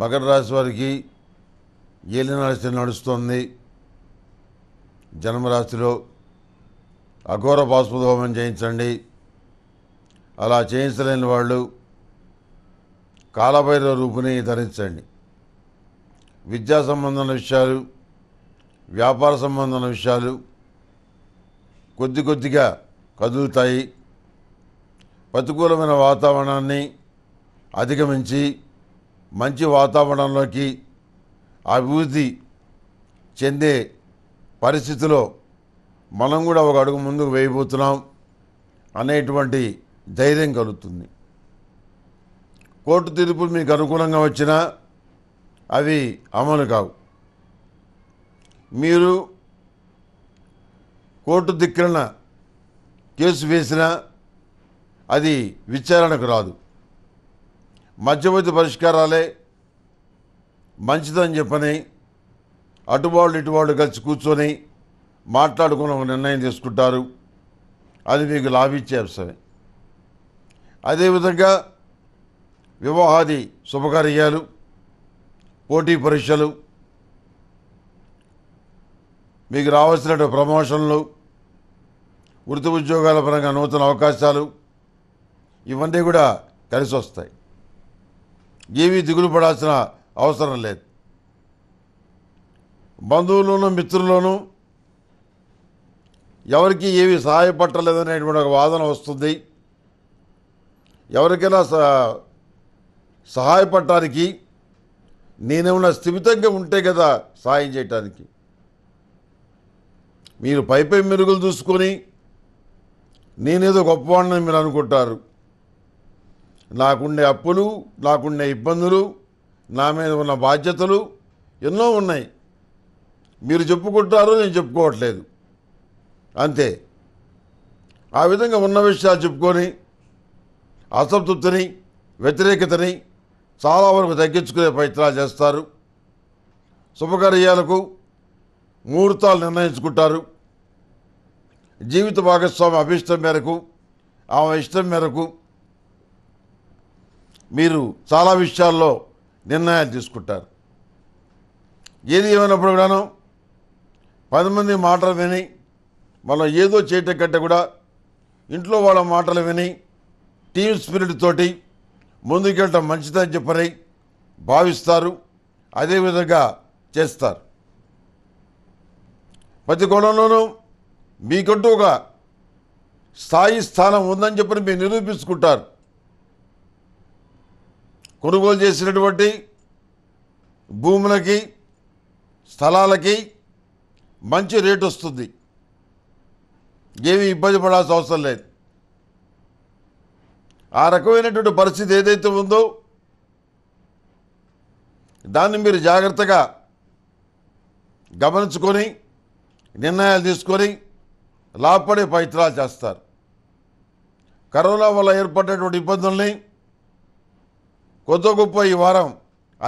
మకర రాశి వారికి ఏలినాశి నడుస్తుంది జన్మరాశిలో అఘోర బాస్పద హోమం చేయించండి అలా చేయించలేని వాళ్ళు కాలభైరవ రూపుని ధరించండి విద్యా సంబంధమైన విషయాలు వ్యాపార సంబంధమైన విషయాలు కొద్ది కొద్దిగా కదులుతాయి ప్రతికూలమైన వాతావరణాన్ని అధిగమించి మంచి వాతావరణంలోకి అభివృద్ధి చెందే పరిస్థితిలో మనం కూడా ఒక అడుగు ముందుకు వేయబోతున్నాం అనేటువంటి ధైర్యం కలుగుతుంది కోర్టు తీర్పులు మీకు అనుకూలంగా వచ్చినా అవి అమలు కావు మీరు కోర్టు దిక్కున కేసు వేసినా అది విచారణకు రాదు మధ్యవర్తి పరిష్కారాలే మంచిదని చెప్పని అటువాళ్ళు ఇటువాళ్ళు కలిసి కూర్చొని మాట్లాడుకుని ఒక నిర్ణయం తీసుకుంటారు అది మీకు లాభించే అంశమే అదేవిధంగా వివాహాది శుభకార్యాలు పోటీ పరీక్షలు మీకు రావాల్సిన ప్రమోషన్లు వృత్తి ఉద్యోగాల పరంగా నూతన అవకాశాలు ఇవన్నీ కూడా కలిసి వస్తాయి ఏమీ దిగులు పడాల్సిన అవసరం లేదు బంధువులను మిత్రులను ఎవరికి ఏవి సహాయపట్టలేదనేటువంటి ఒక వాదన వస్తుంది ఎవరికైనా సహాయపడటానికి నేనేమన్నా స్థిమితంగా ఉంటే కదా సహాయం చేయటానికి మీరు పైపై మెరుగులు చూసుకొని నేనేదో గొప్పవాడిని మీరు అనుకుంటారు నాకుండే అప్పులు నాకుండే ఇబ్బందులు నా మీద ఉన్న బాధ్యతలు ఎన్నో ఉన్నాయి మీరు చెప్పుకుంటారు నేను చెప్పుకోవట్లేదు అంతే ఆ విధంగా ఉన్న విషయాలు చెప్పుకొని అసంతృప్తిని వ్యతిరేకతని చాలా వరకు తగ్గించుకునే ప్రయత్నాలు చేస్తారు శుభకార్యాలకు ముహూర్తాలు నిర్ణయించుకుంటారు జీవిత భాగస్వామి అభిష్టం మేరకు ఆమె ఇష్టం మేరకు మీరు చాలా విషయాల్లో నిర్ణయాలు తీసుకుంటారు ఏది ఏమైనప్పుడు కూడాను పది మంది మాటలు విని మనం ఏదో చేయటం కంటే కూడా ఇంట్లో వాళ్ళ మాటలు విని టీమ్ స్పిరిట్ తోటి ముందుకెళ్ళటం మంచిదని చెప్పని భావిస్తారు అదేవిధంగా చేస్తారు ప్రతి కోణంలోనూ మీకంటూ ఒక స్థాయి స్థానం ఉందని చెప్పని మీరు నిరూపించుకుంటారు కొనుగోలు చేసినటువంటి భూములకి స్థలాలకి మంచి రేటు వస్తుంది ఏమీ ఇబ్బంది పడాల్సిన అవసరం లేదు ఆ రకమైనటువంటి పరిస్థితి ఏదైతే ఉందో దాన్ని మీరు జాగ్రత్తగా గమనించుకొని నిర్ణయాలు తీసుకొని లాభపడే ప్రయత్నాలు చేస్తారు కరోనా వల్ల ఏర్పడినటువంటి ఇబ్బందుల్ని కొత్త గొప్ప ఈ వారం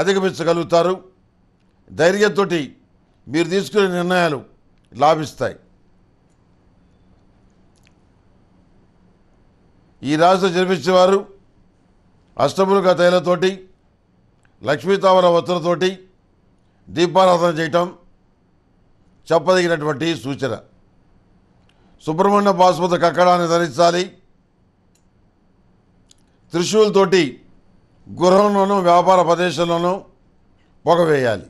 అధిగమించగలుగుతారు ధైర్యంతో మీరు తీసుకునే నిర్ణయాలు లాభిస్తాయి ఈ జన్మించిన జన్మించేవారు అష్టముల తైలతోటి లక్ష్మీతావర వత్తులతోటి దీపారాధన చేయటం చెప్పదగినటువంటి సూచన సుబ్రహ్మణ్య బాస్మతి కక్కడాన్ని ధరించాలి త్రిశూలతోటి గృహంలోనూ వ్యాపార ప్రదేశంలోనూ పొగ వేయాలి